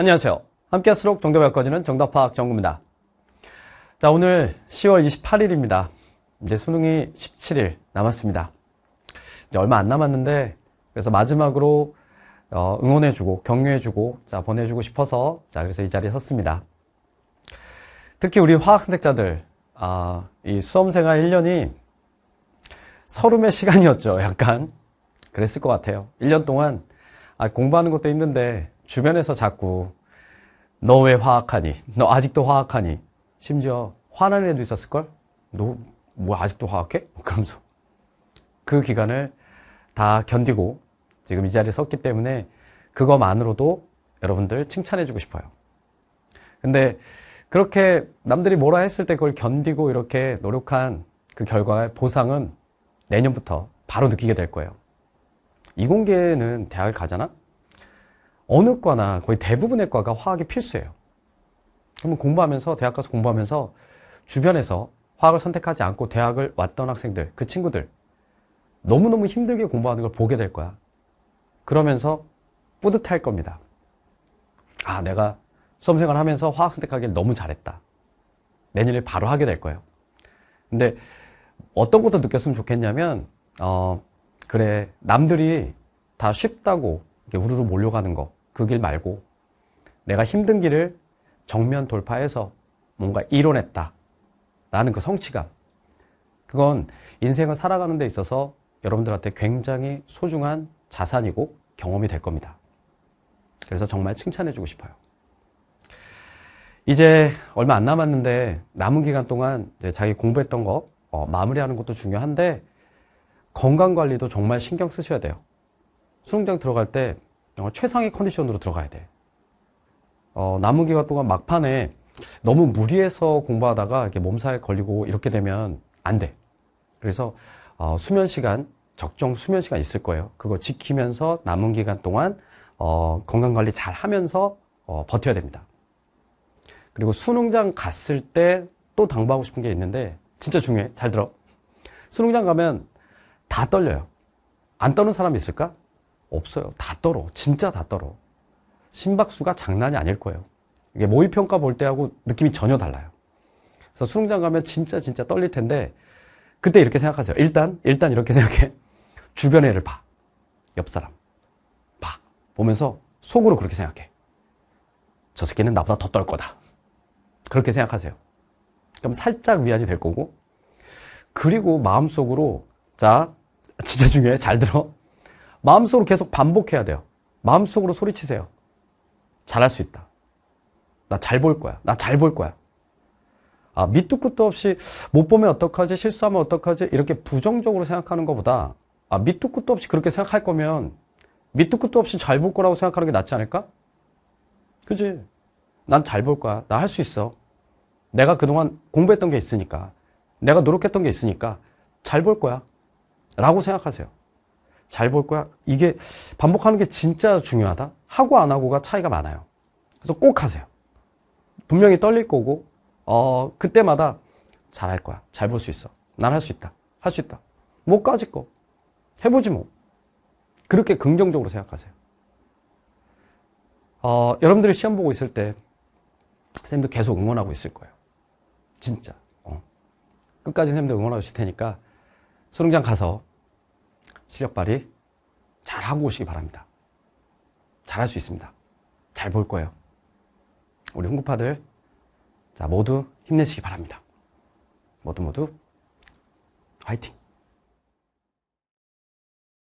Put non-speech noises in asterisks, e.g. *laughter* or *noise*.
안녕하세요. 함께 할수록 정답 엮어지는 정답 파악 정구입니다. 자, 오늘 10월 28일입니다. 이제 수능이 17일 남았습니다. 이제 얼마 안 남았는데 그래서 마지막으로 어, 응원해주고 격려해주고 자 보내주고 싶어서 자 그래서 이 자리에 섰습니다. 특히 우리 화학 선택자들 아, 이 수험생아 1년이 서름의 시간이었죠. *laughs* 약간 그랬을 것 같아요. 1년 동안 아, 공부하는 것도 힘든데 주변에서 자꾸 너 왜 화학하니? 너 아직도 화학하니? 심지어 화난 애도 있었을걸? 너 뭐 아직도 화학해? 뭐 그러면서 그 기간을 다 견디고 지금 이 자리에 섰기 때문에 그거만으로도 여러분들 칭찬해주고 싶어요. 근데 그렇게 남들이 뭐라 했을 때 그걸 견디고 이렇게 노력한 그 결과의 보상은 내년부터 바로 느끼게 될 거예요. 이공계는 대학을 가잖아? 어느 과나 거의 대부분의 과가 화학이 필수예요. 그러면 공부하면서 대학 가서 공부하면서 주변에서 화학을 선택하지 않고 대학을 왔던 학생들, 그 친구들 너무너무 힘들게 공부하는 걸 보게 될 거야. 그러면서 뿌듯할 겁니다. 아, 내가 수험생활 하면서 화학 선택하기를 너무 잘했다. 내년에 바로 하게 될 거예요. 근데 어떤 것도 느꼈으면 좋겠냐면, 어, 그래, 남들이 다 쉽다고 우르르 몰려가는 거. 그길 말고 내가 힘든 길을 정면 돌파해서 뭔가 이뤄냈다. 라는 그 성취감. 그건 인생을 살아가는 데 있어서 여러분들한테 굉장히 소중한 자산이고 경험이 될 겁니다. 그래서 정말 칭찬해주고 싶어요. 이제 얼마 안 남았는데 남은 기간 동안 자기 공부했던 거 어, 마무리하는 것도 중요한데 건강 관리도 정말 신경 쓰셔야 돼요. 수능장 들어갈 때 정말 어, 최상의 컨디션으로 들어가야 돼. 어, 남은 기간 동안 막판에 너무 무리해서 공부하다가 이렇게 몸살 걸리고 이렇게 되면 안 돼. 그래서 어, 수면 시간, 적정 수면 시간 있을 거예요. 그거 지키면서 남은 기간 동안 어, 건강 관리 잘 하면서 어, 버텨야 됩니다. 그리고 수능장 갔을 때 또 당부하고 싶은 게 있는데 진짜 중요해. 잘 들어. 수능장 가면 다 떨려요. 안 떠는 사람 이 있을까? 없어요. 다 떨어. 진짜 다 떨어. 심박수가 장난이 아닐 거예요. 이게 모의평가 볼 때하고 느낌이 전혀 달라요. 그래서 수능장 가면 진짜 진짜 떨릴 텐데 그때 이렇게 생각하세요. 일단 일단 이렇게 *laughs* 생각해. 주변 의 애를 봐. 옆 사람. 봐. 보면서 속으로 그렇게 생각해. 저 새끼는 나보다 더 떨 거다. 그렇게 생각하세요. 그럼 살짝 위안이 될 거고. 그리고 마음속으로 자, *laughs* 진짜 중요해. 잘 들어. 마음속으로 계속 반복해야 돼요. 마음속으로 소리치세요. 잘할 수 있다. 나 잘 볼 거야. 나 잘 볼 거야. 아, 밑도 끝도 없이 못 보면 어떡하지? 실수하면 어떡하지? 이렇게 부정적으로 생각하는 것보다 아, 밑도 끝도 없이 그렇게 생각할 거면 밑도 끝도 없이 잘 볼 거라고 생각하는 게 낫지 않을까? 그지? 난 잘 볼 거야. 나 할 수 있어. 내가 그동안 공부했던 게 있으니까. 내가 노력했던 게 있으니까. 잘 볼 거야. 라고 생각하세요. 잘볼 거야. 이게 반복하는 게 진짜 중요하다. 하고 안 하고가 차이가 많아요. 그래서 꼭 하세요. 분명히 떨릴 거고 어 그때마다 잘할 거야. 잘 볼 수 있어. 난 할 수 있다. 할 수 있다. 뭐 까짓 거 해보지 뭐. 그렇게 긍정적으로 생각하세요. 어, 여러분들이 시험 보고 있을 때선생님도 계속 응원하고 있을 거예요. 진짜. 어. 끝까지 선생님도 응원하고 있을 테니까 수능장 가서 시력 발휘 잘 하고 오시기 바랍니다. 잘할 수 있습니다. 잘 볼 거예요. 우리 홍구파들 자 모두 힘내시기 바랍니다. 모두 모두 화이팅!